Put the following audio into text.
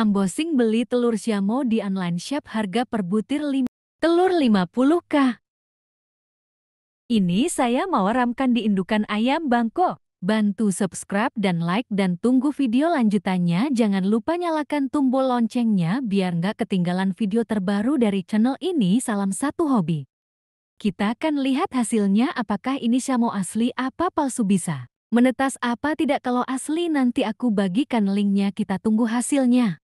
Ambosing beli telur Siamo di online shop harga per butir 5. Telur 50k. Ini saya mau ramkan di indukan ayam Bangkok. Bantu subscribe dan like dan tunggu video lanjutannya. Jangan lupa nyalakan tombol loncengnya biar nggak ketinggalan video terbaru dari channel ini. Salam satu hobi. Kita akan lihat hasilnya apakah ini Siamo asli apa palsu bisa. Menetas apa tidak kalau asli nanti aku bagikan linknya kita tunggu hasilnya.